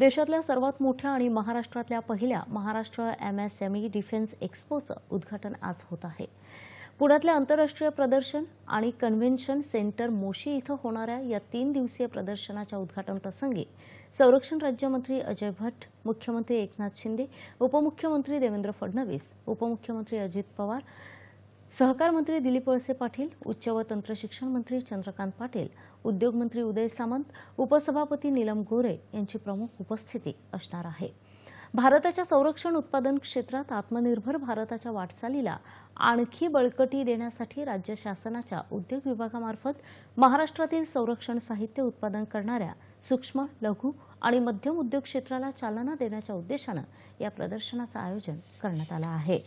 देशातल्या सर्वात मोठ्या आणि महाराष्ट्रातल्या पहिल्या Maharashtra M S M defence एक्स्पोचं उद्घाटन आज होत आहे पुण्यातल्या आंतरराष्ट्रीय प्रदर्शन आणि कन्व्हेन्शन सेंटर मोशी इथं होणाऱ्या या तीन दिवसीय प्रदर्शनाच्या उद्घाटनप्रसंगी संरक्षण राज्यमंत्री अजय भट्ट मुख्यमंत्री एकनाथ शिंदे उपमुख्यमंत्री देवेंद्र फडणवीस उपमुख्यमंत्री अजित पवार सहकार मंत्री दिलीप वळसे पाटील उच्च व तंत्रशिक्षण मंत्री चंद्रकांत पाटील उद्योगमंत्री उदय सामंत उपसभापती नीलम गोरे यांची प्रमुख उपस्थिती असणार आहे भारताच्या संरक्षण उत्पादन क्षेत्रात आत्मनिर्भर भारताच्या वाटचालीला आणखी बळकटी देण्यासाठी राज्य शासनाच्या उद्योग विभागामार्फत महाराष्ट्रातील संरक्षण साहित्य उत्पादन करणाऱ्या सूक्ष्म लघु आणि मध्यम उद्योग क्षेत्राला चालना देण्याच्या उद्देशानं या प्रदर्शनाचं आयोजन करण्यात आलं आहे